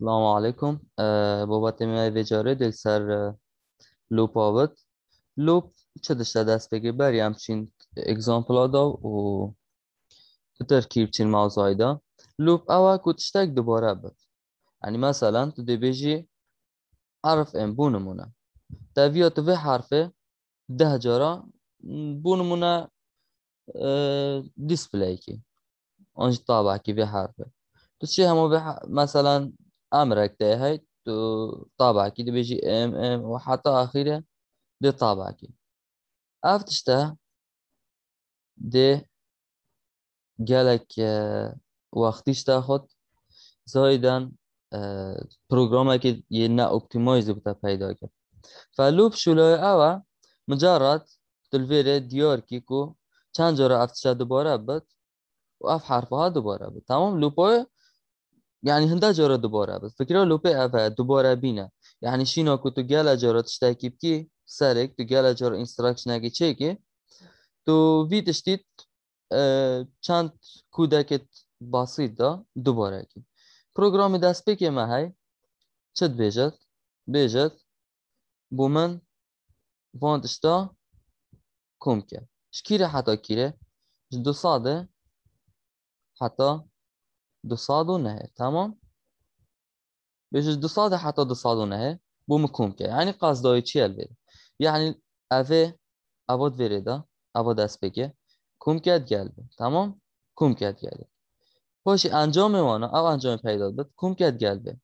سلام علیکم بابت بجاره دل سر لوپ آبد لوپ چه دشته دست بگیر بری همچین اگزامپلا دا و ترکیب چین از دا لوپ اول کتشتک دوباره بود یعنی مثلا تو دی بیجی حرف ام بونمونه دویا تو به حرفه ده جارا بونمونه دیسپلی که آنجا تابعه که به حرفه تو چه همو مثلا امرك تاهي طابعك اللي بيجي ام ام وحتى اخره لطابعك افتشتا دي جالك وقتيش تاخد زايدا بروجرامك که یه نه بوده پیدا کرد فلوب شلوی اوه مجرد دلویر دیار کی کو چند جاره افتشه دوباره بد و اف حرفه ها دوباره بد تمام لوپای یعنی هنده جاره دوباره بس فکر رو لپه أفا دوباره بینه. یعنی شینا که تو گل جارة تشتاکیب کی سرک تو انسترکشن اگه چه که تو وی تشتید چند کودکت باسید دا دوباره کی پروگرام دست پی که مهی چد بیجد بیجد بومن واندشتا کم که شکیره حتا کیره دو ساده حتا دو صاد و نه، تمام بجوز دو صاد حتى دو صاد و نه بو مكومكه يعني یعنی قصدای چی البری یعنی یعنی اوه اواد وریدا اواد اس بگه گل گلبه تمام گل گلبه پاشی انجام مانا او انجام پیدا بد گل گلبه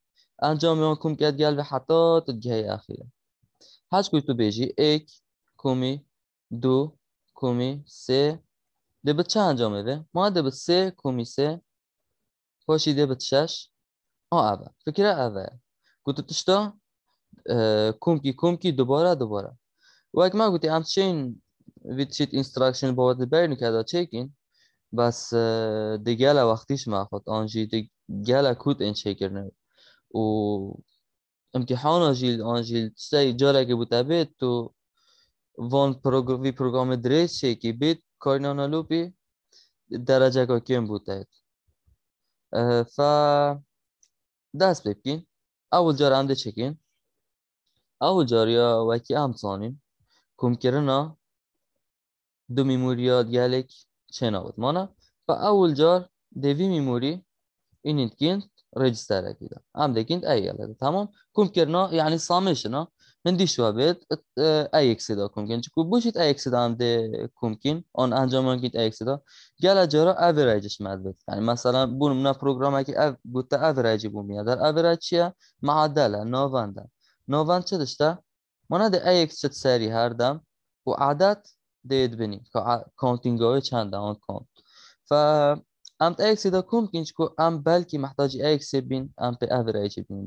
انجام ما گل گلبه حتی تا گه اخیره هج کوی تو بیجی ایک کمی دو کمی سه دبت چه انجامه به ما دبت سه کومی سه پاشیده bitişəş. A əvə. فکره əvə. گوتو تشتا، کمکی کمکی، دوباره دوباره. وقت ما گوتی همچین شیت اینستراکشن باید ذا بیرن کذا چیکین بس دیگه وقتیش ما خود آنجی دیگه کود این چیکر نوی و امتحان آجیل آنجیل تشتای جاره که بوده بید تو وان پروگرامی پروگرام دریس چیکی بید کارنانا لوپی درجه که کم بوده ف جار پێ چکین ئەو جار یا وکی جارە سانین کم کرنا دو چه نابد مانا، فا اول جار دوی میموری هم ڕێجستەرەکیدا ئەم دەکەین تمام کم کرنا یعنی سامشنا من دیش وابد ایکس دا کمکن چکو بوشید ایکس دا هم ده کمکن آن انجام کنید ایکس دا گل اجارا اوریجش مد بد یعنی مثلا بون نه پروگرام که بودتا گوتا اوریج بو در اوریج چیه معدله نوانده نوان چه دشته مانا ده ایکس چه سری هر دم و عدد دید بینی که کانتینگ های چند آن کانت فا امت ایکس دا کمکن چکو ام بلکی محتاج ایکس بین ام پی اوریج بین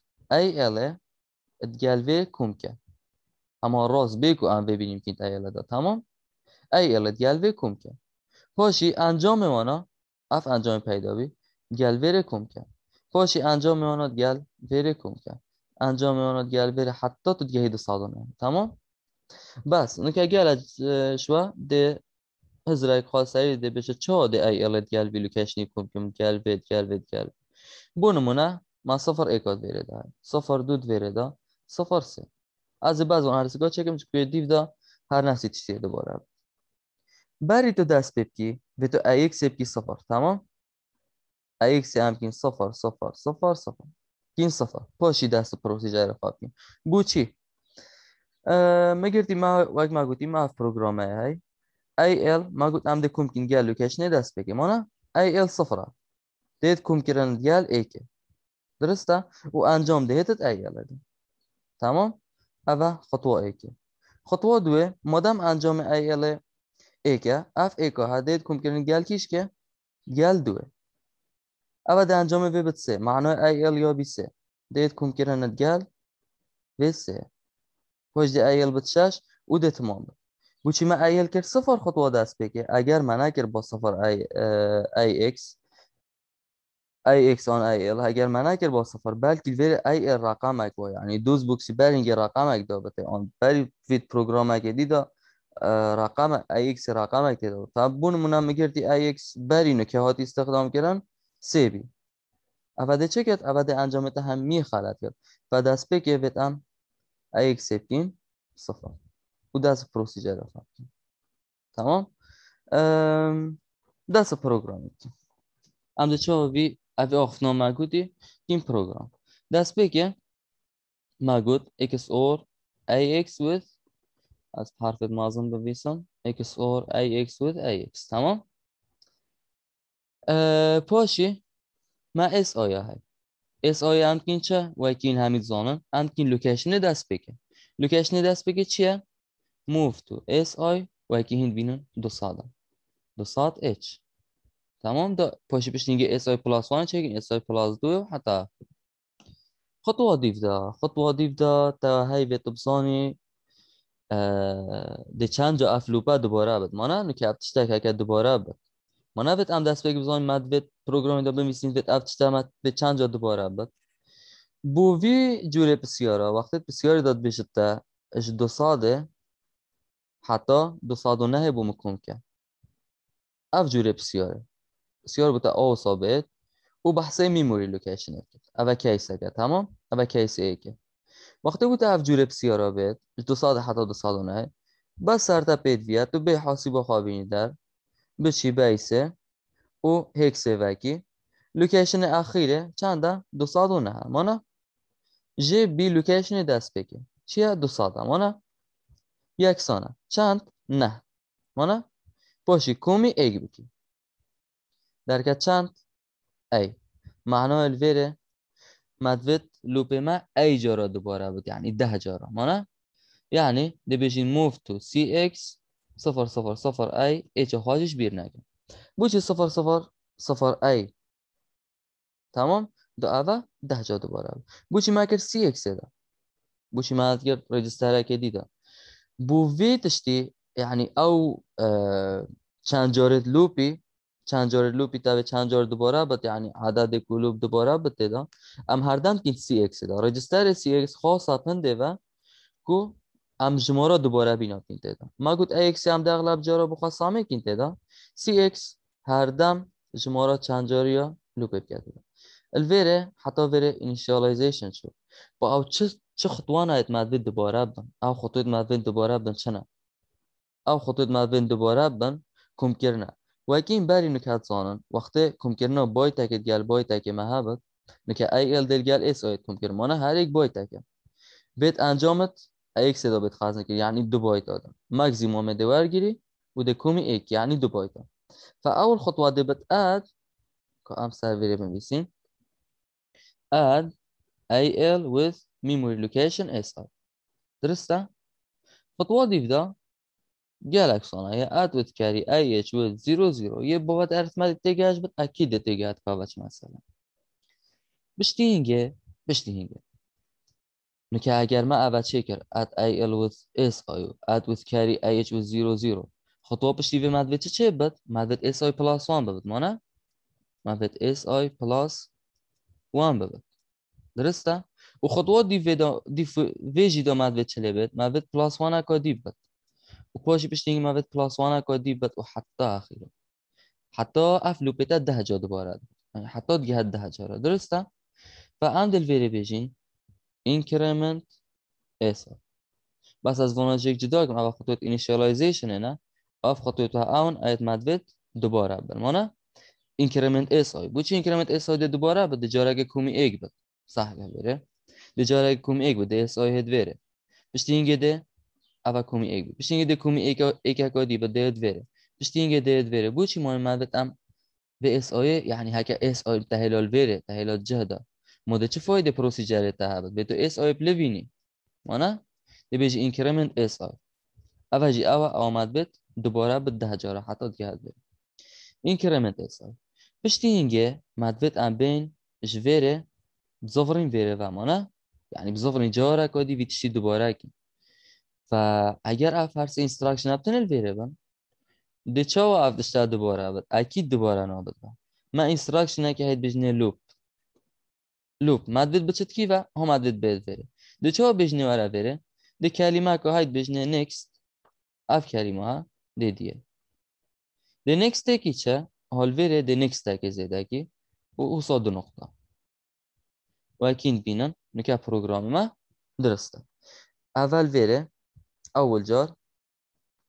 AL'e gel کم که اما راست بگو ام ببینیم که این AL ده تمام AL گل و که پاشی انجام مانا اف انجام پیدا بی گل کم kumke. پاشی انجام مانا گل کم kumke. انجام مانا گل وره حتی تو دیگه هیده صادانه تمام بس نکه گل شوا ده هزرای خاصایی ده بشه چه ده AL گل وی لکشنی kumke گل وید گل وید گل بونمونه ما صفر ایکاد بیره ده صفر دود بیره ده صفر سه از بعض اون عرصگاه چکم چکم چکم دیو ده هر نحسی چیسی ده باره بری تو دست پیبکی به تو ایکس سیبکی صفر تمام ایکس سی هم کن صفر صفر صفر صفر کن صفر پاشی دست پروسی جای رفا کن گو چی مگردی ما وقت ما گوتی ما هف پروگرامه های ای ایل ما گوت نمده کم کن گل لکشنه دست پیبکی مانا ای ایل صفره دید کم کرن گل ایکه درسته و انجام ایاله ده. تمام اوه خطوه ای که خطوه دوه مادم انجام ایاله ای که اف ای که هدید کم کردن گل کیش که گل دوه اوه ده انجام وی بت سه معنای ایل یا بی سه دهید کم کردن گل وی سه خوش ده ایال بت شش او ده تمام بد ما ایال کرد صفر خطوه دست بکه اگر ما نکر با صفر ای, ای, ای, ای اکس ای اکس اون ای ال اگر من اگر با صفر بلکه ویر ای ال رقمک و یعنی دوز بوکسی برینگ رقم دا بته آن بری فیت پروگرامک دا رقم ای اکس رقمک دیدا تا بون من ای ای اکس اینو که هات استخدام کردن سی بی اوده چه کرد اوده انجام هم میخلد کرد و دست بگه هم ای اکس بین صفر و دست پروسیجر رفت تمام دست پروگرام ام اوی آخنا مگودی این پروگرام دست بگه مگود اکس اور ای اکس ویت از پرفت مازم دو بیسم اکس اور ای اکس ویت ای اکس تمام پاشی ما اس آیا های اس آیا هم کن چه و ایکی این همید زانن هم کن لوکشنه دست بگه لوکشنه دست بگه چیه موف تو اس آی و ایکی هند بینن دو سادن دو ساد اچ تمام پاشی اس SI پلاس 1 اس SI پلاس 2 حتی خطوة 17 خطوة ده تا های تو بزانی دی چند جا افلوپا دوباره بد ما نو که افتشتا که که دوباره بد ما بد ام دست بگی بزانی مد بد پروگرامی ده بمیسین بد افتشتا مد به چند جا دوباره بد وی جوره بسیارا وقتی پسیاری داد ده اش دو ساده حتی دو ساده نه بو مکم که اف جوره پسیاره بسیار بوده و ثابت او بحث میموری لوکیشن کرد او کیس اگه تمام او کیس که وقتی بوده اف جوره بسیار بید دو ساد حتی دو ساعت نه بس تا پید بیاد تو به حاسی بخوابینی در به چی بیسه او هکسه وکی لوکیشن اخیره چنده دو ساعت نه مانا جی بی لوکیشن دست بکی. چیه دو ساعت مانا یک سانه چند نه مانا باشی کمی ایگ بکی Verket چند؟ ای معنا الویره مدوید لوپ ما ای جارا دوباره بود یعنی ده جارا مانه یعنی ده بشین موف تو سی اکس صفر صفر صفر ای چه خواهش بیر نگه بوچه صفر صفر صفر ای تمام دو اوه ده جا دوباره بود بوچه ما کرد سی اکس ده بوچه ما کرد رجستره که دیده بو وی تشتی یعنی او چند جارت لوپی چند تا به چند دوباره بت یعنی عدد کلوب دوباره بت دا ام هر دم کین سی ایکس دا رجستر سی ایکس خاصه ده و کو ام جمورا دوباره بینا کین تدا ما گوت ایکس هم در اغلب جارا بخواه سامه کین تدا سی ایکس هر دم جمورا چند یا لوپ بکرد الوره حتی وره انیشیالایزیشن شو. با او چه چه خطوان ایت مدوید دوباره بن او خطوید مدوید دوباره بن چنه او خطوید مدوید دوباره بن کم کرنه و این بری نکات زانن وقتی کمکرنا باید تاکید گل باید تکه محبت نکه ای ال دل گل ایس کمکر هر یک بای تکه بیت انجامت ایک صدا به خزن نکرد یعنی دو باید آدم مکزیموم دوارگیری و ده کمی یعنی دو باید دادم فا اول خطوه ده بیت اد که ام سر ویره اد ای ال ویت میموری لوکیشن درسته خطوه دیو گلکسانه های ادوت کری ای ایچ بود زیرو زیرو یه بابت ارث دیگه اش بود اکیده دیگه ات بچه مثلا بشتی هنگه؟ بشتی اینگه نکه اگر ما اول کر ات ای ال ود اس آیو ات کری ای ایچ بود زیرو زیرو خطوه بشتی به مدوید چه بود؟ مدوید اس آی پلاس وان بود مانه؟ مدوید اس آی پلاس وان بود درسته؟ و خطوه دی ویجی دو مدوید چلی بود؟ مدوید پلاس وان اکا دی بود u باش ما موید پلاس وانه که دی بد و حتی اخیره حتی اف لوپیتا ده جا دوباره یعنی حتی دیگه هد ده جا درسته؟ و ام دل ویری بیجین increment ایسا بس از واناجیک جدا کن اول خطوط initialization نه اف خطوط اون ایت مدوید دوباره برمانه اینکریمنت ایسای بود اینکریمنت increment ده دوباره بده جارگ کمی ایگ بد صحیح بره ده جارگ کمی ایگ بده ایسای هد ویره بشتی اینگه ده ava kumi ek bu. Pishtinge e, e de ای که ای که ek ek ek ek ek ek ek ek ek ek ek ek ek ek به اس آیه یعنی هکه اس آیه تهلال بره تهلال جه دار مده چه فایده پروسی جره تهه به تو اس آیه پلوینی مانا ده بجی اینکریمنت اس آیه اوه جی اوه آمد بد دوباره به ده جاره حتا دیگه هد بره اینکرمند اس آیه پشتی اینگه مد بد ام بین جوره بزوورین بره و مانا یعنی بزوورین جاره ویت ویتشتی دوباره کن اگر اف هر سه instruction obtained variable د و اف دشتا دوباره بود اکید دوباره نابد ما اینستراکشن که هید بجنه لوب، لوب. مدد بچت کی و هم مدد بید بره د چاو بجنه ورا بره ده کلمه که هید بجنه نیکست اف کلمه ها دیه ده نیکست تکی چه حال وره ده نیکست تکی زده کی و او صاد نقطه و اکید بینن نکه پروگرام ما درسته اول وره اول جار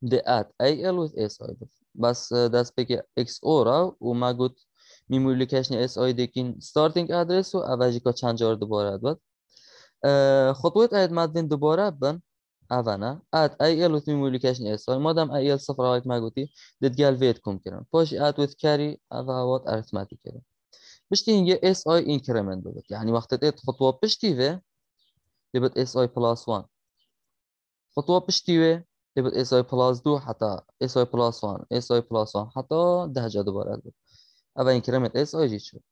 دي ات اي ال و اس اي بس داس بك اكس او را و ما قلت ميمول لوكيشن اس اي دي كين ستارتينج ادريس و اواجي كو چن جار دوباره ادوات خطوت ايد مدن دوباره بن اونا ات اي ال و ميمول كاشني اس اي مادام اي ال صفر هايك ما قلت ديت گال ویت کوم کیرن پوش ات و كاري اوا وات اريتماتيك كيرن بش تي اس اي انكريمنت دوت يعني یعنی وقت ات خطوه بش تي في دبت اس اي بلس 1 خطوه پشتیوه تبت اس آی پلاس دو حتا اس آی پلاس وان اس آی پلاس وان ده جا دوباره دو اولین کرمت اس چی جی شد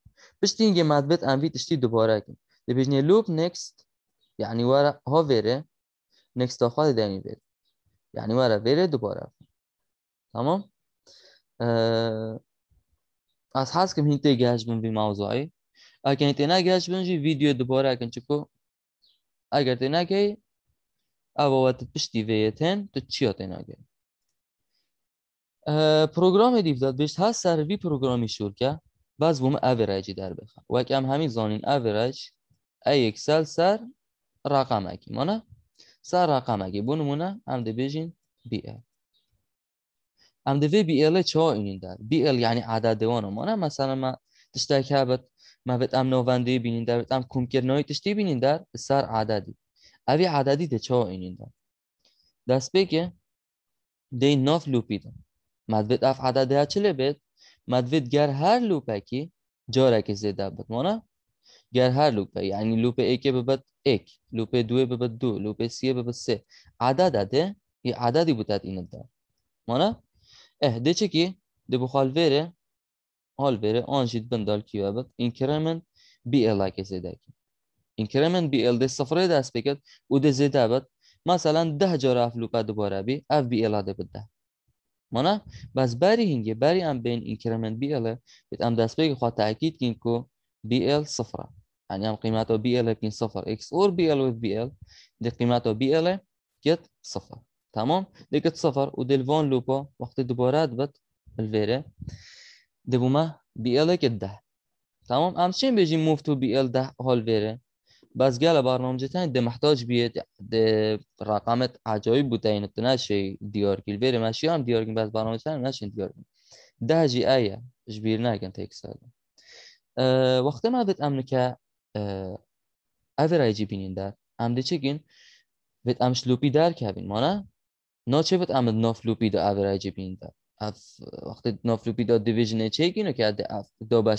بشتی نجی مدبت ان تشتی دوباره کن. دبیجنی لوب نیکست. یعنی وارا ها ویره نیکست آخواد دانی فیره یعنی وره ویره دوباره تمام از از کم هنتی گهش من بی موضوعی اگر هنتی نجاهز بنجی ویدیو دوباره کن چکو. اگر تنگی او تو چی to chiatenage. پروگرام دیو بشت هست سر وی پروگرامی شور که باز بوم اوریجی در بخم و هم همین زانین اوریج ای اکسل سر رقم اکی مانه سر رقم اکی بونمونه هم ده بیجین بی ال هم ده وی بی ال چا اینین در بی ال یعنی عدد دوانه مانه مثلا ما تشتاکه بد ما بد ام نوونده بینین در بد ام کمکرنایی تشتی بینین در سر عددی اوی عددی ده چه این این دن دست بگه ده این ناف لوپی دن مدوید اف عدده ها چلی بید مدوید گر هر لوپ اکی جا را که زیده بید مانا گر هر لوپ اکی یعنی لوپ اکی ببید اک لوپ دو، ببید دو لوپ سی ببید سه. عدد ها ده یه عددی بودت این دن مانا اه ده چه که ده بخال بیره حال بیره آنجید بندال کیوه بید این کرمند بی ایلا که زیده که increment BL ده صفره دست بکد او ده زیده بد مثلا ده جار اف دوباره بی اف بی ده بده مانا بس بری هنگه بری هم بین increment BL بید ام دست بگه خواه تأکید کن که BL صفره یعنی هم قیمت ها BL بین صفر X اور BL و BL ده قیمت ها BL گت صفر تمام ده گت صفر او ده الوان وقتی دوباره بد الویره ده بومه BL گت ده تمام امس چیم بیجیم مفتو BL ده حال وره. بس قال برنامج تانی ده محتاج بیه ده رقمت عجایب بود این دیار دیارگیل بره ماشی هم دیارگیل بس برنامج تانی نشین دیارگیل ده جی آیا جبیر نگن تیک سال وقتی ما بهت امریکا اوریجی بینین در امده چگین بهت امش لوپی در کبین ما نه نا چه بهت امد ناف لوپی اوی اوریجی بینین در اف وقتی ناف لوپی دا دیویژن چگینو که دو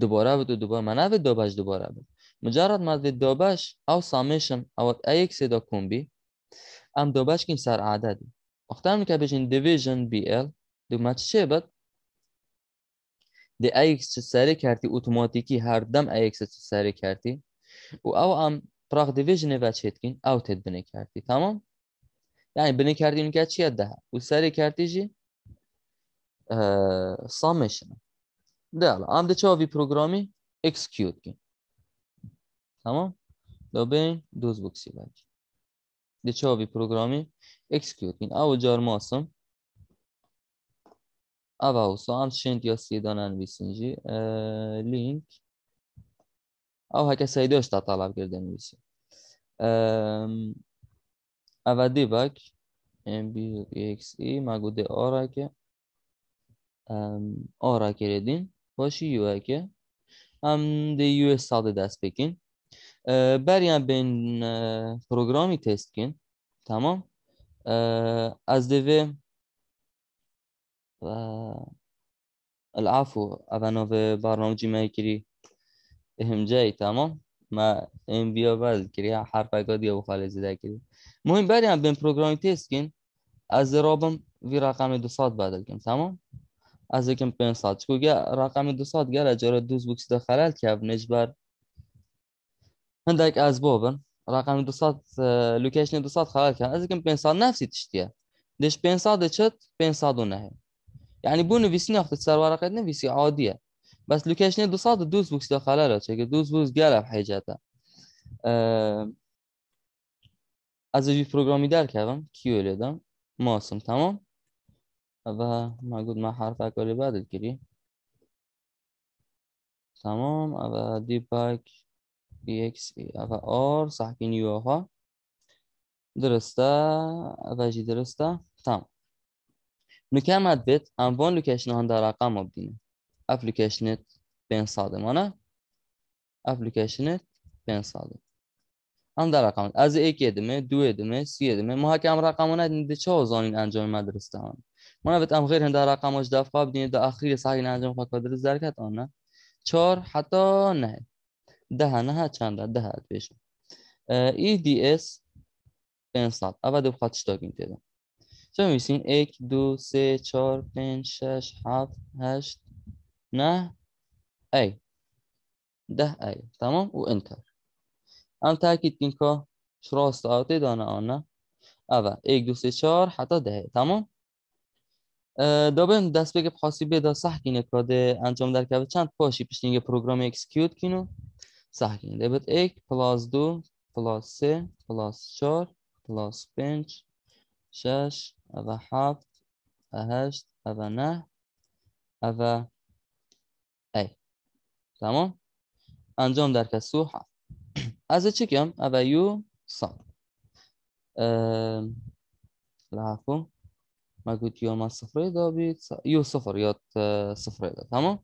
دوباره بود و دوباره منو دو دوباره بود Mujarrad ma zid dobash aw summation aw ax seda kun bi am dobash kin sar adadi وقتها مكابجين division bl دو ما چه بد دی ایکس چه سری کردی اوتوماتیکی هر دم ایکس چه سری کردی و او ام پراغ دیویژن و چه کن او تد بنه کردی تمام یعنی بنه کردی اون که چیه ده و سری کردی جی سامیشن ده الان ام ده چه وی پروگرامی اکسکیوت کن تمام دو دوز بکسی بند دی چه پروگرامی اکسکیوت بین او جار ماسم او او سو انت شند یا سی دانن بیسنجی لینک او هکه سایده اشتا طالب کردن بیسن او دی بک ام بی اکس ای مگو دی آره که آره که ردین باشی یو اکه ام دی یو ساده دست بکین بریم به این پروگرامی تست کن تمام از دوه العفو اونا به برنامجی کری اهم جایی تمام ما این بیا باز کری حرف اگادی و خاله زده کری مهم بریم به این پروگرامی تست کن از رابم وی رقم دو ساعت بدل کن تمام از ساعت چون چکو رقم دو ساعت گره جاره دوز بوکس داخلت که نجبر عندك أسبوبن رقم دوسات لوكيشن دوسات خالك بين بينصاد نفسي تشتيا ديش بينصاد تشت بينصاد ونهي يعني یعنی بونو فيسي ناخذ السيرفر قدنا فيسي عادية بس لوكيشن دوسات دوز بوكس خاله خلاله تشك دوز بوكس قاله بحاجاته از یه پروگرامی در کردم کیو لیدم ماسم تمام و گود ما حرف اکالی بعد گیری تمام و دیپاک dx va orsaqki ni yo'q درسته وجی درسته تام نکم بیت انوان لوکیشن ها در رقم مبدینه اپلیکیشنت بین ساده مانه اپلیکیشنت بین ساده هم در رقم از ایک ادمه دو ادمه سی ادمه محکم رقم ها ندینده چه آزانین انجام مدرسته هم مانه بیت هم غیر در رقم هاش دفقه ده در اخیر صحیح انجام خواهد درست درکت آن نه چار حتی نه ده نه daha بیش ای دی اس پنج سات اول دو بخواد چطور این تعداد چون میبینیم یک دو سه چهار پنج شش هفت هشت نه ای ده ای تمام و انتر ام تاکید کن که شراست آتی دانه آنه اول یک دو سه چهار حتی ده تمام دابن دست بگه بخواستی بده صح کنه که انجام در که چند پاشی پیشنگ پروگرام اکسکیوت کنو سهگینده بود یک پلاس دو پلاس سه پلاس چهار پلاس پنج شش و هفت و هشت و نه و ای تمام انجام در کسو هفت از چی کم و یو سان لحفو مگوت یو ما صفره دا بید یو صفر یاد صفره داد. تمام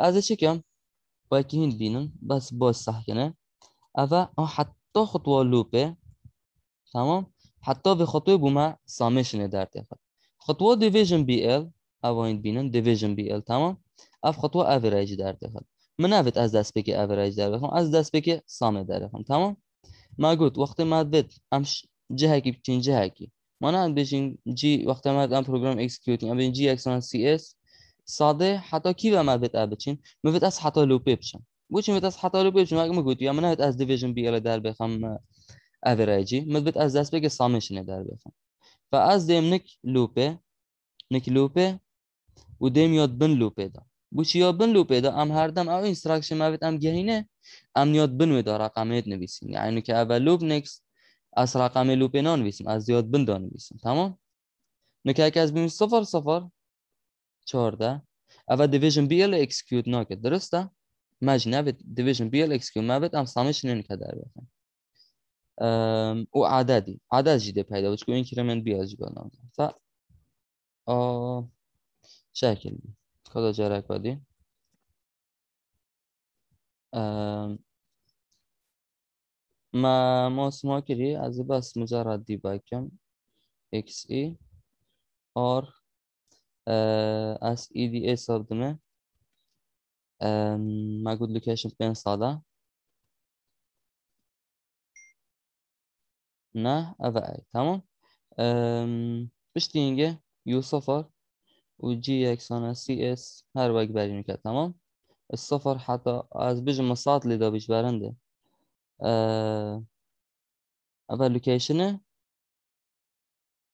از چی کم باید بینن بس باز صح کنه اوه حتی خطوه لوپه تمام حتی به خطوه بومه سامش در تخد خطوه دیویژن بی ال اوه این بینن دیویژن بی ال تمام اف خطوه اوریج در من اوید از دست بگی اوریج در بخوام از دست بگی سامه در بخوام تمام ما گوت وقتی ما بید، امش هکی بچین هکی ما نه بشین جی وقتی ما ام پروگرام اکسکیوتینگ ام بین جی اکسان سی اس ساده حتا کی و ما بیت بچین ما از حتی لوپ بچم بچین vet از حتی لوپ بچم اگه گوت یا من از دیویژن بی ال در بخم اوریجی ما بیت از دست بگه نه در بخم و از دیم نک لوپه نک لوپه و دیم یاد بن لوپه دا بچی یاد بن لوپه دا ام هر دم او اینستراکشن ما بیت ام گهینه ام یاد بن و دا رقمیت نویسین یعنی که اول لوپ نکس از رقم لوپ نان نویسیم از یاد بن دا نویسیم تمام نکه که از بین صفر صفر 14 اوا دیویژن بیل ال اکسکیوت ناکه درسته ماج بیت دیویژن بیل ال اکسکیوت ما بیت ام سامیشن ان در بیتن او عددی عدد جی پیدا بچ کو اینکریمنت بی بیاد جی بالا فا او شکل کدا جرک بادی ما ما کری از بس مجرد دی باکم ایکس ای e، آر as EDA subdomain. Um, my good location pensada. نه اوعی تمام بهش دیگه صفر و جی اکسانه سی اس هر وقت بری میکرد تمام صفر حتی از بیج مساط لیدا بیش برنده اول لوکیشنه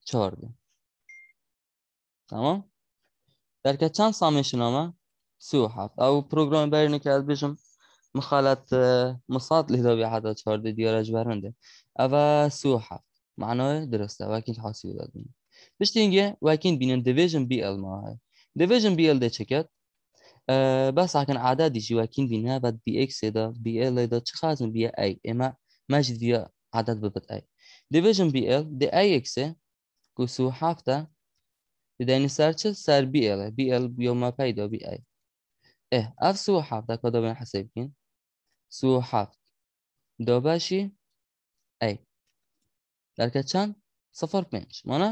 چارده تمام بلکه چند سامیش نامه سی و او بروغرام برینه كاد از مخالات مصاد لهذا بی حدا چارده دیارج برنده او سی و هفت معنای درسته وکیل حاسی داد بینه ولكن بين ديفيجن بي ال ماهی ديفيجن بي ال دي چکت بس عكن عدد يجي ولكن بينها بد بي اكس دا بي ال دا تشخاصن بي اي اما ماجد دي عدد ببت اي ديفيجن بي ال دي اي اكس كسو حافتا دیدنی سر چه سر بی اله بی ال ما پیدا بی ای اه اف سو حفت اکا بین حساب کن سو حفت باشی ای که چند صفر پنج مانا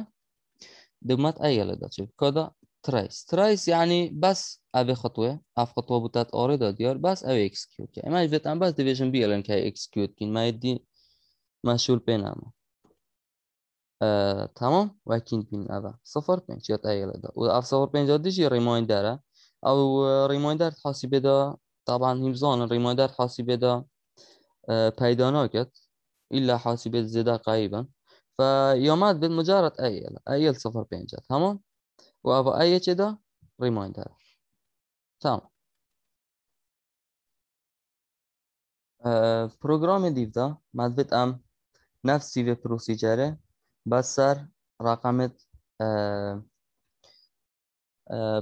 مات ای اله دا چه کدا ترایس ترایس یعنی بس اوی خطوه اف خطوه بودت آره دادیار بس اوی اکسکیوت که اما هم بس دیویشن بی الان که اکسکیوت کن ما ایدی مشهول پینامه تمام و بین اوه صفر ایل دا و اف صفر بين جاد يجي ريمايندر او ريمايندر تحاسب دا طبعا همزان ريمايندر تحاسب دا پیدا نکرد الا حاسب زده یامد به مجرد ایل ایل صفر پنج و تمام ایه چه دا؟ ریمایندر تمام پروگرام دیو دا مدبت ام نفسی و پروسیجره بسر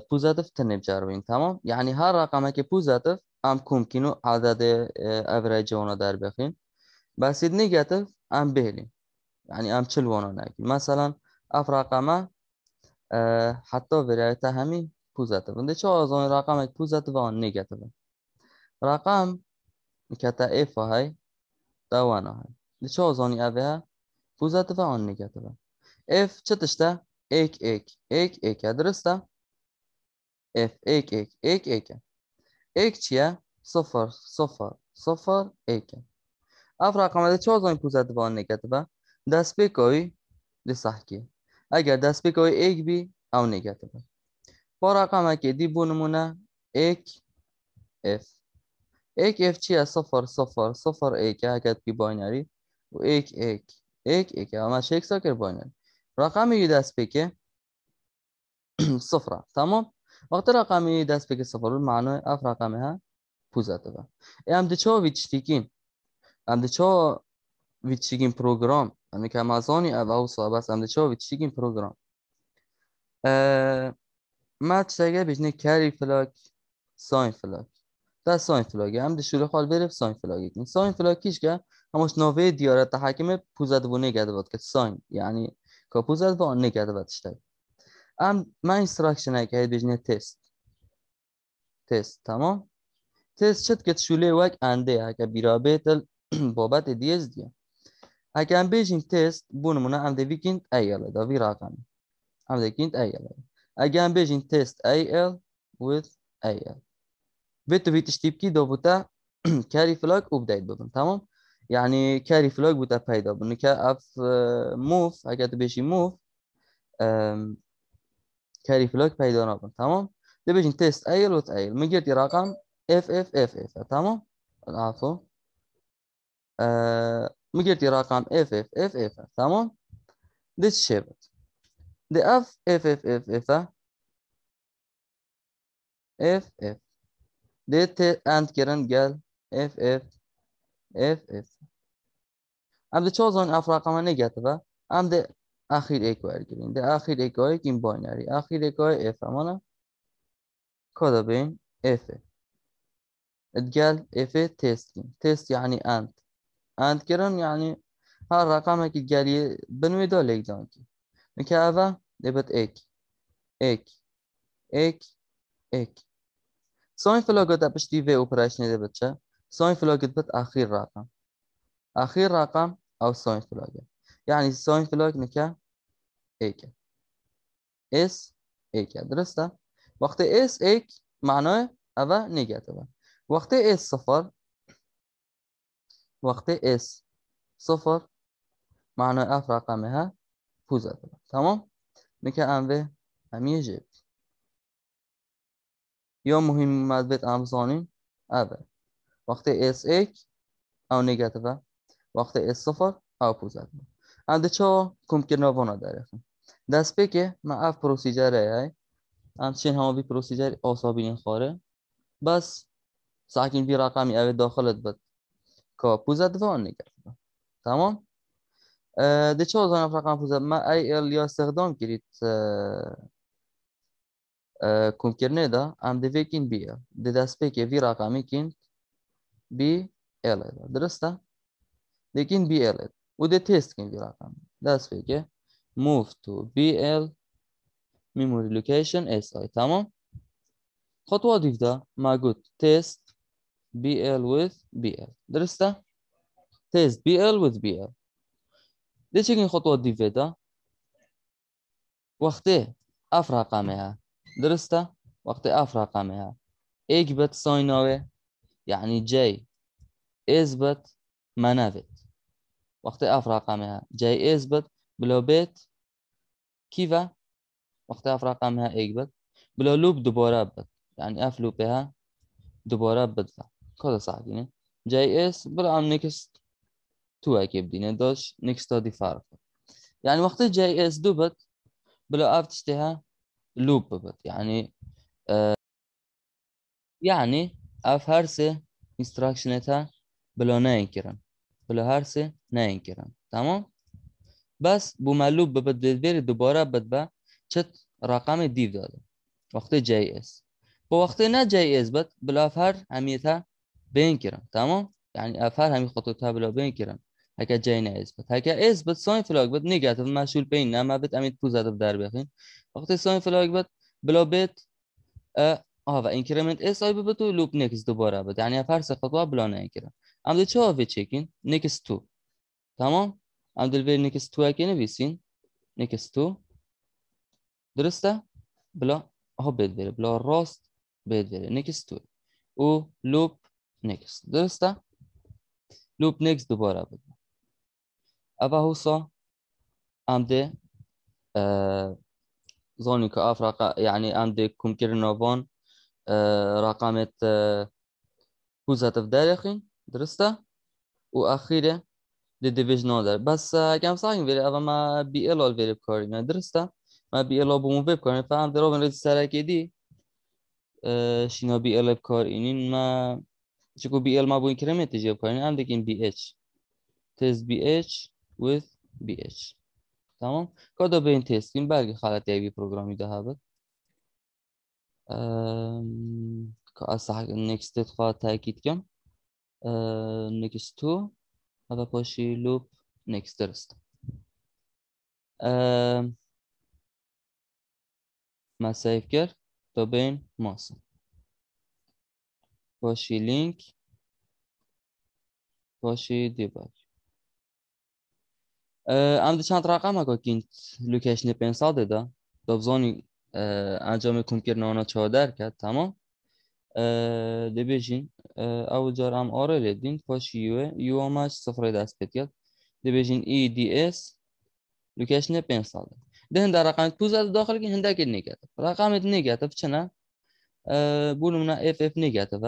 پوزاتف تنب جاروین تمام یعنی هر رقم که پوزاتف ام کنو عدد افراج اونا در بخین بسید نگتف ام بهلین یعنی ام چل وانا مثلا اف رقمه حتی ورایت همین پوزاتف انده چه از اون رقم یک آن رقم کتا اف های دوانا های چه از اوه ها کوزات و آن نگه F چطورش یک یک یک یک درست F یک یک یک یک. یک چیه؟ صفر صفر صفر یک. اف رقم ده چه زن کوزات نگه دست به کوی لسه کی؟ اگر دست به کوی یک بی آن نگه دارم. پر رقم که دی بونمونه یک F یک F چیه؟ صفر صفر صفر اگر بی باینری و یک یک ایک ایک eke شیک ساکر soker رقمی یه دست peki صفره، تمام وقت رقمی دست به صفره، معنای اف رقم ها پوزته و ام د چو ویچتیکین ام د ویچتیکین پروگرام ام که مزانی او صحبه است ام د ویچتیکین پروگرام ما چگه بیشنه کری فلاک ساین فلاک هم ده Hem خال بره ساین فلاگ این ساین فلاگ کیش که همش نوه دیاره تحکیم پوزد و نگده بود که ساین یعنی که پوزد و آن نگده بود شده ام من اینستراکشن های که بجنه تست تست تمام تست چت که شوله وک انده ها که بیرابه بابت دیز دیه اگه ام بجین تست بونمونه ام ده ویکیند ایل دا وی راقم ام ده ای ایل اگه ام بجین تست ایل with ایل بيت بيتش تيبكي دو بوتا كاري فلاج وبدايت ببن تمام يعني كاري فلاج بوتا بايدا بن كا اف موف اگر بيشي موف كاري فلاج بايدا نابن تمام دبيجين تيست ايل وتايل من جيتي رقم اف اف اف اف تمام العفو من جيتي رقم اف اف اف اف تمام دي شبت دي اف اف اف اف اف اف Date and current gel FF FF Amde chosen af rakamane getiva. Amde اخیر اکوار گیرین ده اخیر اکوار این باینری اخیر اکوار اف امانا کد بین اف اتقال اف تست کن تست یعنی انت انت کرن یعنی هر رقمی که گلی بنوی دا لیک دان کی مکه اوه دبت یک یک یک اک ساین فلاگ رو در پشتی وی او پرایش نده بده چه؟ ساین فلاگ اخر اخیر رقم اخیر رقم او ساین یعنی یعنی ساین فلاگ نکه ایکه اس ایکه درسته؟ وقتی اس ایک معناه اوه نگه تبا وقتی ایس صفر وقتی اس صفر معناه اف رقمه ها پوزه تمام؟ نکه انوه همیه جیب یا مهم مدبت امزانی اوه وقتی اس ایک او نگتوه وقت اس صفر او پوزد هم چه ها دست پیکه ما اف پروسیجر ای های هم همه بی پروسیجر آسابین این خواره بس ساکین بی رقمی اوه داخلت بد که پوزد و آن نگتوه تمام ده چه ها اف رقم پوزد ما ای ال یا استخدام کرید کنکرنه دا ام دوی کن بی دی دست پی که وی رقمی کن بی ایل دا درست دا بی ایل دا و دی تیست کن وی رقم دست پی که موف تو بی ایل میموری لوکیشن ایس آی تمام خطوه دیو دا ما گود تیست بی ایل ویث بی ایل درست تیست بی ایل ویث بی ایل دی چکن خطوه دیو دا وقتی اف رقمه ها درسته وقت اف رقمه ها بت سایناوه يعني جاي اثبت منافت وقتی اف رقمه ها از بت بلو بيت كيفا وقت اف رقمه ها بت بلو لوب دوباره بت يعني اف لوب لوبها دوباره بت كذا صح دينه جاي اس بلا ام نكست تو اكيب دينه داش نكست دي فارق يعني وقت جاي اس دوبت بلو اف تشتها لوب یعنی یعنی اف هر سه اینستراکشن ها بلا نکردن بلا هر سه تمام بس بوما لوب ببد بری دوباره بد با چت رقم دیو داده وقتی جی اس با وقتی نه جی اس بد بلا هر همیتا بین کردن تمام یعنی اف هر همین تا بلا بین اگر جین اثبت اگر اثبت ساین فلاگ بد نگاتیو مشهول بین نمبت امید پوزادو در بخین وقتی ساین فلاگ بود، بلا بد آه و اینکریمنت اس آی بد تو لوب نیکس دوباره بد یعنی هر سه خطوه بلا نکرم دل چه آوی چکین نیکس تو تمام امده دل بیر نکس تو اکی نویسین نیکس تو درسته بلا آه بید بیره بلا راست بید بیره نکس تو او لوب نیکس. درسته لوب نیکس دوباره بد Abajo só AMD ظنك اف رقا يعني عندي كم كيرنوفون رقمة كوزة في دارخي وأخيرا دي ديفيجن بس كم ساعين فيري أبا ما بي إلو الفيري بكورين درسته ما بي إلو بمو في بكورين فهم دي روبن ريد ساراكي دي شنو بي إلو بكورين ما شكو بي إل ما بو إنكريمنت تجيب كورين عندك إن بي إتش تيز بي اتش with BH. تمام؟ کد به این تست؟ این بالگ پروگرامی ده هست. که از سه نیکست دخواه تاکید کنم. نیکست تو. اما پسی لوب نیکست درست. مسایف کرد. تو بین این ماس. پسی لینک. پسی دیبار ام چند رقم ها که لوکیشن ساده دا دبزانی انجام کم کرنانا چادر کرد تمام بیشین او جار ام آره لیدین پاش یو یو آمش صفر دست پید کرد بیشین ای دی اس لوکیشن پنسا ساده ده هنده رقم پوزه داخل که هنده که نگتف رقمت نگتف چنه بولمنا اف اف نگتف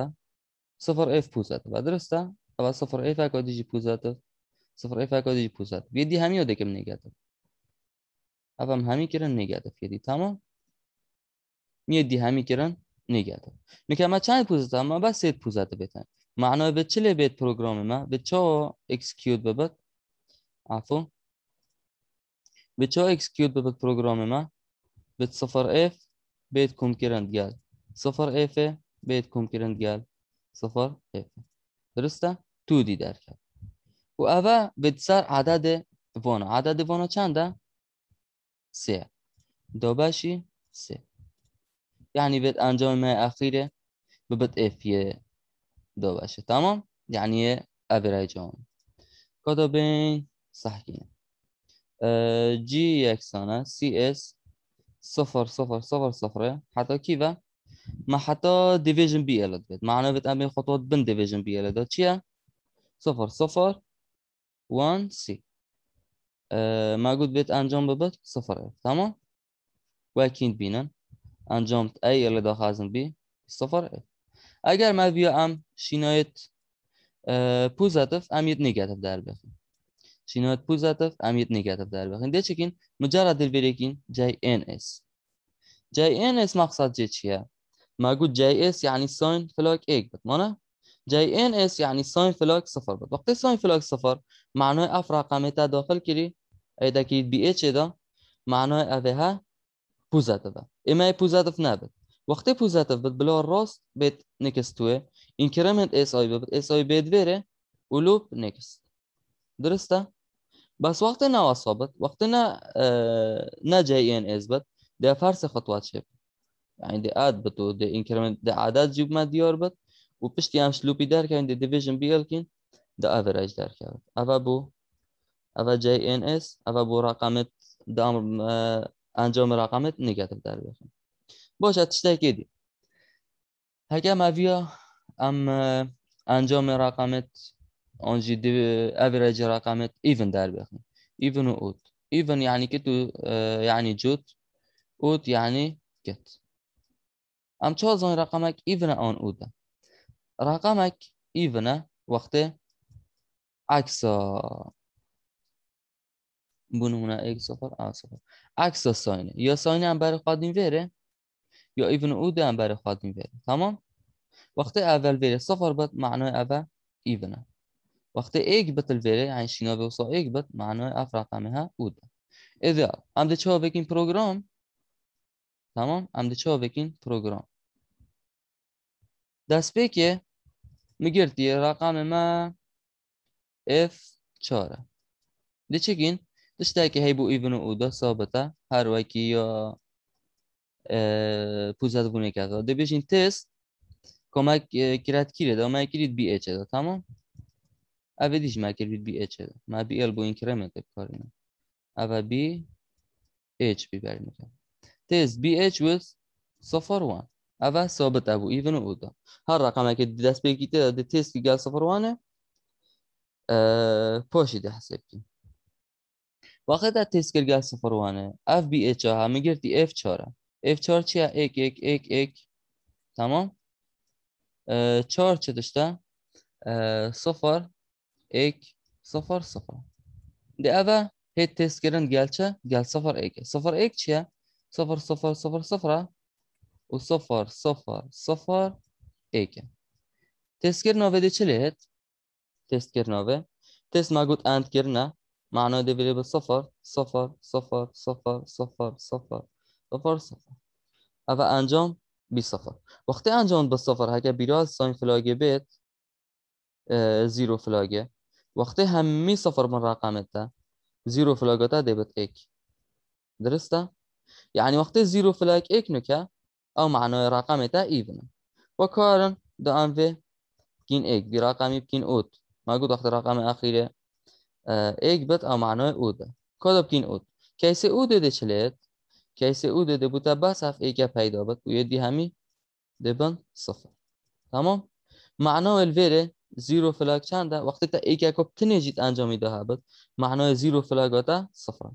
صفر اف و درسته؟ اوه صفر اف اکا دیجی پوزه Sıfır pusat. 7 همی دیگه نگه اف هم همی کردن نگه یدی تمام میدی همی کردن نگه میگه ما چند پوزت ما بس سید پوزت بتن معنا به چلی بیت پروگرام ما به چا اکسکیوت ببد عفو به چا اکسکیوت ببد پروگرام ما به صفر اف بیت کم کردن گل صفر اف بیت کم کردن گل صفر اف درسته تو دی در کرد و او سر عدد وانا عدد وانا چنده؟ سه دو باشی سه یعنی بد انجام ما اخیره به اف یه دو باشه تمام یعنی ابرای جوان کدا بین صحیح جی یکسانه سی اس صفر صفر صفر صفر حتی کیوه ما حتی دیویژن بی الاد بید معنی بد امی خطوات بند دیویژن بی الاد چیه؟ صفر صفر 1 سي موجود بيت انجام ببت صفر اف تمام واكين بينا انجمت اي اللي ده خازن بي صفر اف اگر من بیا ام شینایت پوزاتف ام یت نگاتف در بخیم شینایت پوزاتف ام یت نگاتف در بخیم ده چکین مجرد دل بریکین جای ان اس جای ان اس مقصد جه چیه؟ ما قلت جاي اس يعني ساين فلوك ايك بتمنى جای ان اس یعنی یعنی ساین فلاک صفر بود وقتی ساین فلاک صفر معنای اف تا داخل كري ايدا كريت بي اتش دا معناه اوها بوزاتيف اما بوزاتيف نابد وقت بوزاتيف بد بلا الراس بيت نيكست تو انكريمنت اس اي بد اس اي بيت فيري ولوب نيكست درسته بس وقتی نوا صابت وقت نا نا جاي ان اس بد ده فرس خطوات شد يعني یعنی ده اد بتو ده انكريمنت ده عدد جيب ما ديار بد و پشتی ئەم شلوپی دارکەین دە دیڤژن بیلکن دە ئاڤراج دارکەوێت ئەە بۆ ئەە JNS ئەە بۆ ڕقامت دام ئەنجۆم ڕقامت نگاتب داربێن بۆشە تشتێکی دی هەگە ماڤە ئەم ئەنجۆم ڕقامت ئۆنجی ئەڤراج ڕقامت ئیڤن داربێن ئیڤن و ئوت ئیڤن یعنی کت و یعنی جوت ئوت یعنی کت ئەم چۆ زۆن ڕقامێک ئیڤە ئەوان ئودا رقمک ایفنا وقت اکسا بنمونه x صفر a صفر عکس ساینه یا ساینه هم برای خادیم وره یا ایون او هم برای خادیم وره تمام وقتی اول وره صفر بد معنای اول ایونه وقتی ایگ بتل وره یعنی شینا به وصا ایگ بد معنای اف رقمه ها او ده اذا هم ده چه بکین پروگرام تمام هم ده چه بکین پروگرام دست به که میگردی رقم ما f 4 چاره دیچکین دشته که هی بو ایون او دا ثابتا هر وکی یا پوزد بونه کتا دی بشین تست کمک کرد کیره ده ما کرید بی اچه دا تمام اوه دیش ما کرید بی اچه دا ما بی ال بو این کرمه ده بکارینه اوه بی اچ بی برمیده تست بی اچ with صفر وان اوا ثابت ابو او دا هر رقم اكيد دست بيكيته دي که گل صفر وانا حساب کن دی حسبتی واخدا تیسکر گل صفر وانه اف بی اتش ها مقرتی اف چاره اف چار چیه ایک ایک ایک ایک تمام چار چه داشته صفر ایک صفر صفر دی اوه هی تست کردن گل چه گل صفر ایک صفر ایک چیه صفر صفر صفر صفر و صفر صفر صفر ایک تست کرنا و دیچه لیت تست کرنا و تست مگود اند کرنا معنا دی بری بله به صفر صفر صفر صفر صفر صفر صفر صفر او انجام بی صفر وقتی انجام به صفر اگر بیرا از ساین فلاگه بیت زیرو فلاگه وقتی همی صفر من رقمت ده زیرو فلاگه ده دی بیت ایک درسته؟ یعنی وقتی زیرو فلاگ ایک نکه او معنای رقم تا و ئیبنە وەکارن دەئانێ بکەین ئێک بیراقامی بکەین ئوت ماگو دەخت ڕقامی ئاخیرە ئێک بێت ئەو اوت؟ ئودە کۆدە بکەین ده کەیسێ ئو دێ ده ده ئو دێ بس اف ئێکە پیدا بد و همی همی دبن صفر تمام معنای الویره زیرو فلاک چنده؟ وقتی تا ئێکە کۆ تنێجیت ها بد معنای زیرو فلاگۆتە صفر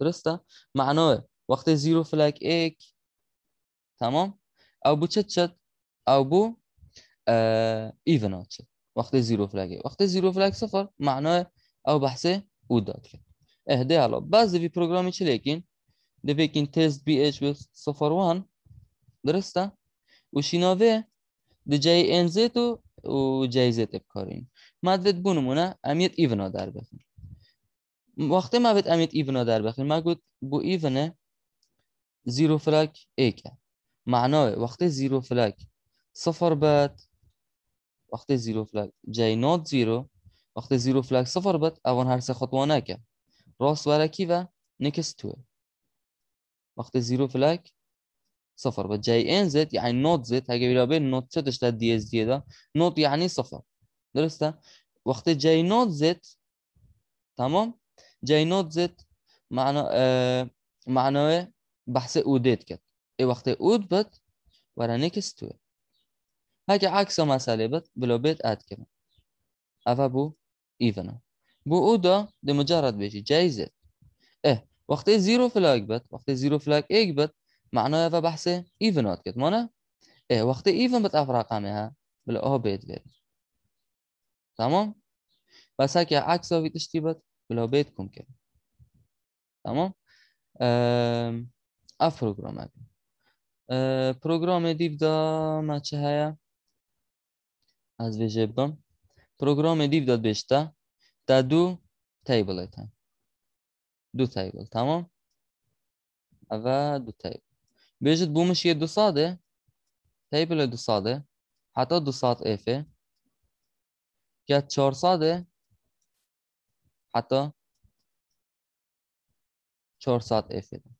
درسته معنای وقتی زیرو فلاگ ایک تمام او بو چت شد او بو ایون آت چت وقت زیرو فلگه وقت زیرو فلگ صفر معنای او بحث او داد کرد اهده حالا بعضی وی پروگرامی چه لیکن ده بکین تست بی اچ به صفر وان درسته و شیناوه ده جای زیت و جای زیت بکارین مدوید بونمونه امیت ایونا در بخین وقتی ما امیت ایونا در بخین ما بو ایونه زیرو فلگ ای کرد معناه وقتی زیرو فلاک صفر بد وقتی زیرو فلاک جای نات زیرو وقتی زیرو فلاك صفر بد اون هر سه خطوه نکه راست ورکی و نکس توه وقتی زیرو صفر بد جی ان زد یعنی نات زد اگه بیرا به نات چتش لد دی از دیه دا نات یعنی صفر درسته وقتی جی نات زد تمام جی نات زد معنا معناه بحث اودیت کرد وقت اود بد ورا نیکس تو هاگه عکس و مسئله بد بلو بید اد کرن افا بو ایونه بو اودا ده مجرد بیشی جایزه ايه، اه وقت زیرو فلاگ بد وقت زیرو فلاگ ایگ بد معناه افا بحث ایون اد کرد مانه ايه، اه وقت ایون بد اف رقمه ها بلو او بید بيت تمام بس هاگه عکس و تشتی بد بلو بید كم کرد تمام اف بروگرام پروگرام دیب دا مچه هیا از ویژه بدم پروگرام دیب داد بشتا دا دو تیبل ایتا دو تیبل تمام و دو تیبل ویژه بومش یه دو ساده تیبل دو ساده حتی دو سات افه یه چار ساده حتی چار سات افه ده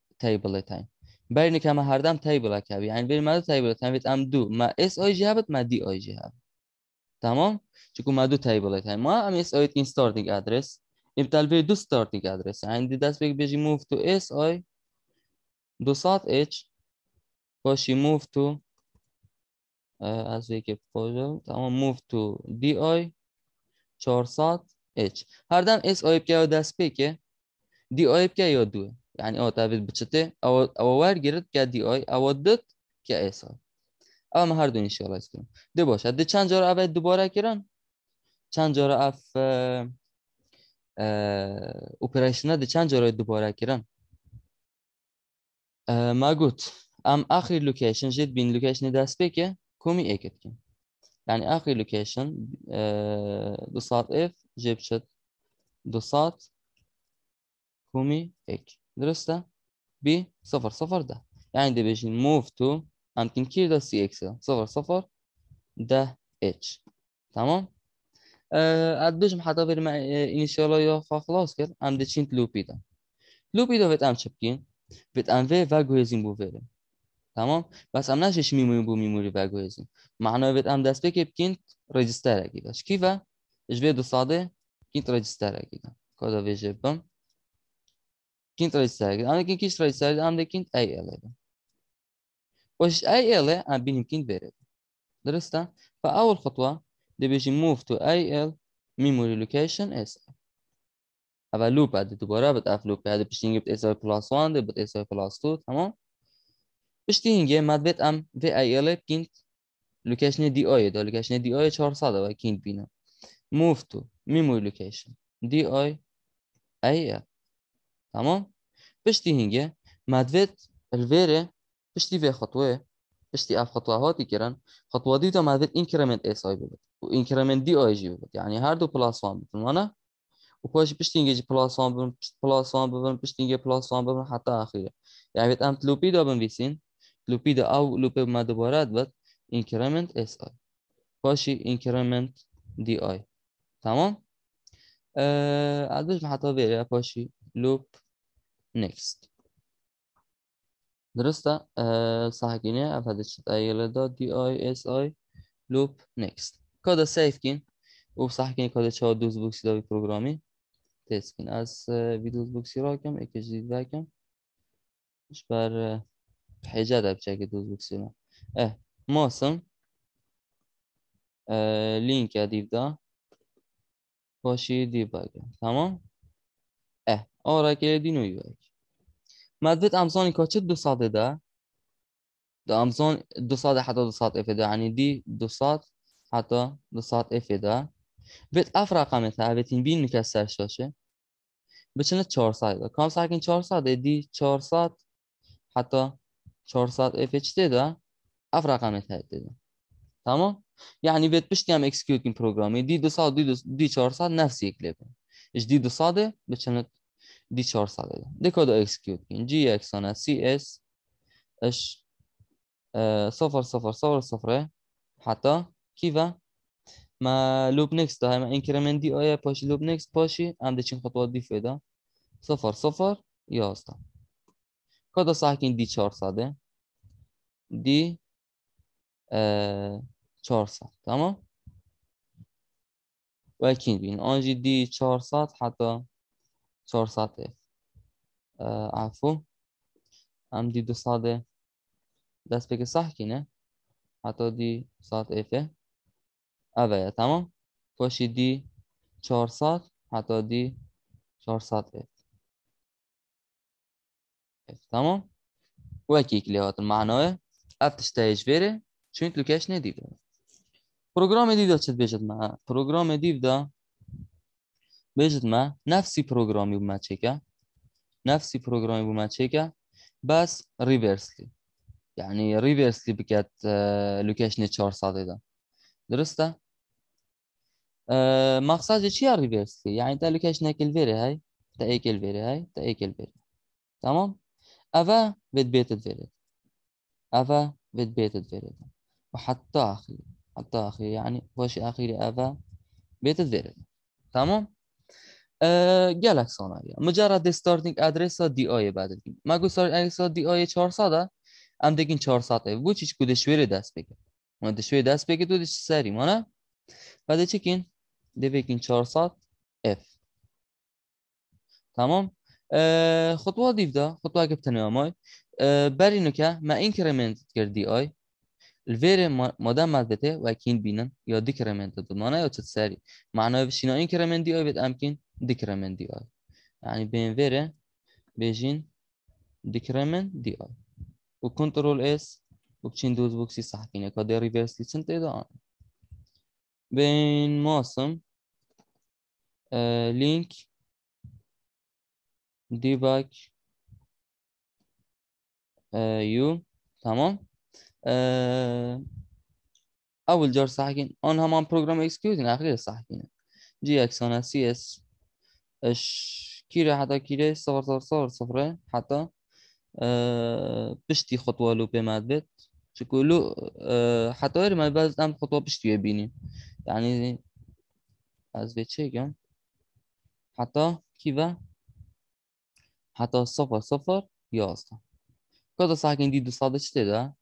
table time برینه که ما هر دم تیبل کبی یعنی بریم ما تیبل تایم ویت ام دو ما اس آی جی هبت ما دی آی جی هب تمام چون ما دو تیبل تایم ما ام اس آی این استارتینگ ادرس ابتال به دو استارتینگ ادرس یعنی دی دست بگ بجی موو تو اس آی دو سات اچ باشی موو تو از یک پروژه تمام موو تو دی آی سات اچ هر دم اس آی که دست بگه دی آی که یا دوه يعني او تابد بچته او او ور گرت گدی آی او دت که ایسا اما من هر دو انشاءالله از کنم ده باشه ده چند جار اول دوباره کرن چند جار اف اپریشنه ده چند جار دوباره کرن ما گوت ام اخر لوکیشن جد بین لوکیشن دست بکه کمی ایکت کن یعنی اخر لوکیشن دو ساعت اف جب شد دو ساعت کمی ایک درسته ب صفر صفر ده يعني ده بيجي موف تو عم تنكير ده سي اكسل صفر صفر ده اتش تمام قد بيجم حتى بير مع انيشيالا يا فخلاص كده ده تشينت لوبي ده لوبي ده بيت عم شبكين بيت عم في فاجو يزين بو فيرم تمام بس عم نشش ميموري بو ميموري فاجو يزين معناه بيت عم دست بيكي بكينت ريجستر اكيد كيفا اش بيدو صادي كينت ريجستر اكيد كده بيجي بم quinto right side. Andakini right side, andakini AL edi. وش اي ال ام بين يمكن بيرد درسته فاول خطوه دبيجي موف تو اي ال ميموري لوكيشن اس اول لوب بعد دوباره بتقف لوب هذا باش نجيب اس ال بلس 1 بت اس ال بلس 2 تمام تيجي ماد بيت ام في اي ال دی لوكيشن دي او ده لوكيشن دي 400 و كنت بينا موف تو ميموري لوكيشن دي او اي تمام پشتی هنگه مدوید الویره پشتی به خطوه پشتی اف خطوه هاتی کرن خطوه دیتا مدوید اینکرمنت ایس آی بود و اینکرمنت دی آی جی بود یعنی هر دو پلاس وان ببید مانه و پاشی پشتی هنگه جی پلاس وان پشتی پلاس وان ببین پشتی هنگه پلاس وان ببین حتی آخیره یعنی بیت امت لوپی دا بن ویسین لوپی دا او لوپی ما دوباره بید اینکرمنت ایس آی پاشی اینکرمنت دی آی تمام ویره پاشی loop next درسته صح کنه افتادش ایله دا دی آی اس آی loop next کد سیف کن و صح کنه کد چه دوز بوکسی داوی پروگرامی تست کن از ویدوز بوکسی را کم یک جدید دا کم اش بر حجه دب چه که دوز بوکسی را اه ماسم لینک ادیب دا باشی دیب تمام É, ora que ele مدت که چه دو ساعته ده ده امزان دو ساعته حتی دو افه یعنی دی دو ساعت 200 دو ساعت افه ده بت اف رقمه تا بتین بین مکسر شاشه بچنه چهار ساعته کام ساکن چهار ساعته دی چهار ساعت حتی چهار افه چه ده اف رقمه تا ده تمام یعنی بت بشتیم اکسکیوت این پروگرامی دی دو دی, دی جدید و ساده بچنت دی 4 ساده ده دی کد اکسکیوت جی اکسانه سی اس اش صفر صفر صفر صفر حتی كيفا ما لوب نكست هاي ما انكريمنت دي اي باش لوب نكست باشي عند چین خطوات دي فيدا صفر صفر يازده كدا ساكن دي شور ساده دي آه ساده تمام وکیل بین آنجی دی 400 حتی 400 اف عفو ام دی 200 دست بگه صح کنه حتی دی 100 اف اوه تمام پاشی دی 400 حتی دی 400 اف تمام وكيك اللي هو المعنوي افتش تايج فيري شنو تلوكاش نديرو بروجرام جديد وش بيجت معاه بروجرام جديد ده بيجت مع نفسي بروجرامي بما تشيكا نفسي بروجرامي بما تشيكا بس ريفيرسلي يعني ريفيرسلي بكات لوكيشن تشار صادقة درستا مقصد چی ریورسلی یعنی تا لوکیشن اکل ویری های تا اکل ویری های تا اکل ویری تمام اوه وید بیتد ویرید اوه وید بیتد ویرید و حتی آخری حتی اخی یعنی باشه اخیری افا بیت فیرد تمام گلکس آنها مجرد ستارتنج ادریس دی ای آیه بعد دیگه مگو ان ها دی ای 400 ام دیگه 400 ایف بو چیچ کودش ویره دست بگه ما دشوی دست بگه تو دش سری مانا بعد چکین دی بگین 400 اف تمام خطوه دیو دا خطوه اگه ما آمای بری ما اینکریمنت کرد دی الفيري مادام مادته واكين بينن يا ديكريمنت ضمانه يا تتساري معناه شنو انكريمندي او بتامكن ديكريمندي او يعني بين فيري بيجين ديكريمنت دي او وكنترول اس وبتشين دوز بوكسي صح كينا كادي ريفيرس لسنت اذا بين موسم آه لينك debug e, u tamam اول جار صحکین آن همان پروگرام اکسکیوتین اخیر صحکینه جی اکسانه سی اس اش کیره حتا کیره صفر صفر صفر صفره حتا پشتی خطوه لو پیمد بید چکولو حتی ایرمه بعض هم خطوه پشتی ببینیم یعنی از به چه گم حتی کیوه حتی صفر صفر یازده کادا ساکن دیدو دو ساده چی ده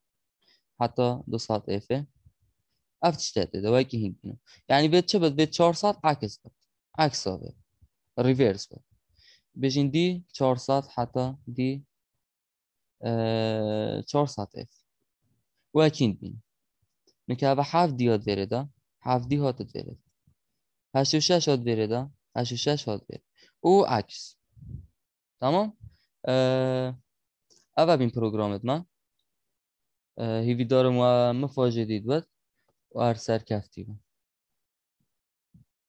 حتی دو ساعت افه افتش ده؟ دوایی که هیم یعنی به چه بد به چهار ساعت عکس بد عکس ریورس بد بشین دی چهار ساعت حتی دی چهار ساعت اف. و اکین دی هات ده هفت دی هات ده هشت هات او عکس تمام اوه این پروگرامت من هیوی دارم و مفاجه دید بود و هر سر